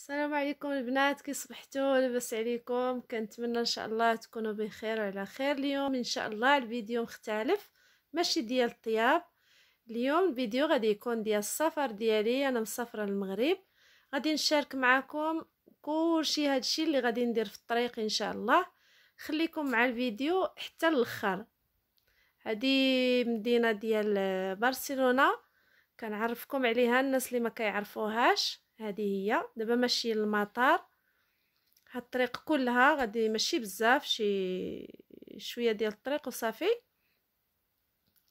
السلام عليكم البنات كي صبحتوا لاباس عليكم كنتمنى ان شاء الله تكونوا بخير وعلى خير اليوم ان شاء الله الفيديو مختلف ماشي ديال الطياب اليوم الفيديو غادي يكون ديال السفر ديالي انا مسافره للمغرب غادي نشارك معكم كلشي هادشي اللي غادي ندير في الطريق ان شاء الله خليكم مع الفيديو حتى الاخر هذه مدينه ديال برشلونه كنعرفكم عليها الناس اللي ما كيعرفوهاش هذه هي دابا ماشي للمطار هاد الطريق كلها غادي ماشي بزاف شي شويه ديال الطريق وصافي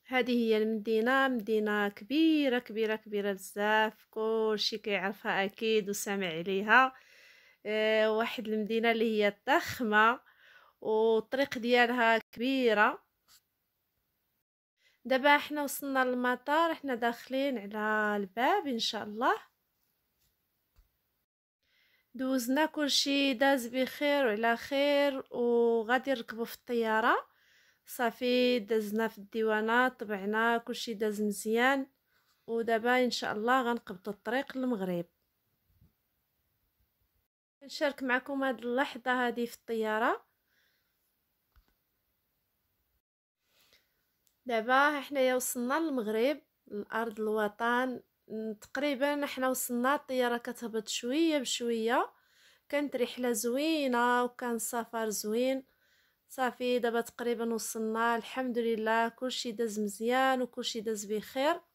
هذه هي المدينه مدينه كبيره كبيره كبيره بزاف كلشي كيعرفها اكيد وسامع عليها آه، واحد المدينه اللي هي ضخمه والطريق ديالها كبيره دابا حنا وصلنا للمطار حنا داخلين على الباب ان شاء الله دوزنا كلشي داز بخير وعلى خير وغادي نركبوا في الطياره صافي دازنا في الديوانات طبعنا كلشي داز مزيان ودابا ان شاء الله غنقبضوا الطريق للمغرب نشارك معكم هاد اللحظه هذه في الطياره دابا حنايا وصلنا للمغرب الارض الوطن تقريبا حنا وصلنا الطياره كتهبط شويه بشويه كانت رحله زوينه وكان سفر زوين صافي دابا تقريبا وصلنا الحمد لله كلشي داز مزيان وكلشي داز بخير